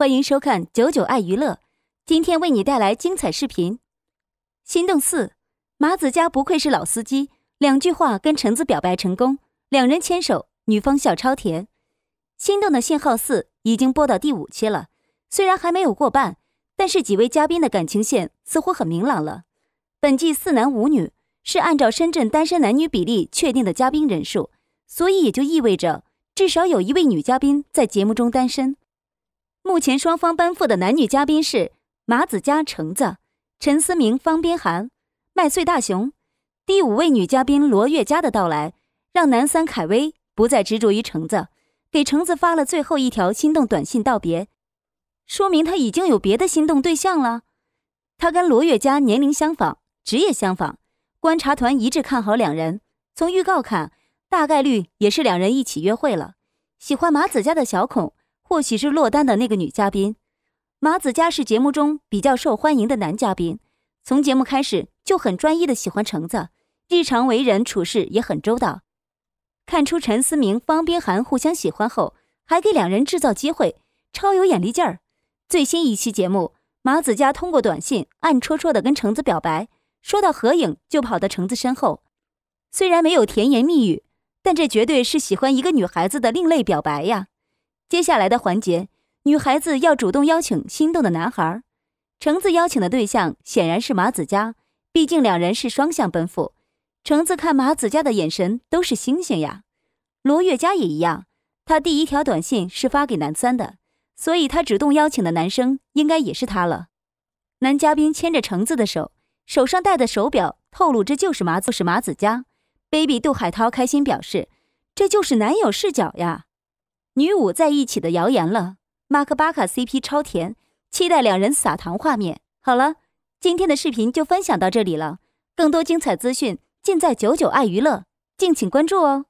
欢迎收看《九九爱娱乐》，今天为你带来精彩视频。心动四，马子佳不愧是老司机，两句话跟橙子表白成功，两人牵手，女方笑超甜。心动的信号四已经播到第五期了，虽然还没有过半，但是几位嘉宾的感情线似乎很明朗了。本季四男五女是按照深圳单身男女比例确定的嘉宾人数，所以也就意味着至少有一位女嘉宾在节目中单身。目前双方奔赴的男女嘉宾是马子佳、橙子、陈思明、方边涵、麦穗、大雄。第五位女嘉宾罗月佳的到来，让男三凯威不再执着于橙子，给橙子发了最后一条心动短信道别，说明他已经有别的心动对象了。他跟罗月佳年龄相仿，职业相仿，观察团一致看好两人。从预告看，大概率也是两人一起约会了。喜欢马子佳的小孔。或许是落单的那个女嘉宾，马子佳是节目中比较受欢迎的男嘉宾。从节目开始就很专一的喜欢橙子，日常为人处事也很周到。看出陈思明、方冰涵互相喜欢后，还给两人制造机会，超有眼力劲儿。最新一期节目，马子佳通过短信暗戳戳的跟橙子表白，说到合影就跑到橙子身后。虽然没有甜言蜜语，但这绝对是喜欢一个女孩子的另类表白呀。接下来的环节，女孩子要主动邀请心动的男孩。橙子邀请的对象显然是马子佳，毕竟两人是双向奔赴。橙子看马子佳的眼神都是星星呀。罗月佳也一样，她第一条短信是发给男三的，所以她主动邀请的男生应该也是他了。男嘉宾牵着橙子的手，手上戴的手表透露这就是马子是马子佳。baby 杜海涛开心表示，这就是男友视角呀。女舞在一起的谣言了，马克巴卡 CP 超甜，期待两人撒糖画面。好了，今天的视频就分享到这里了，更多精彩资讯尽在九九爱娱乐，敬请关注哦。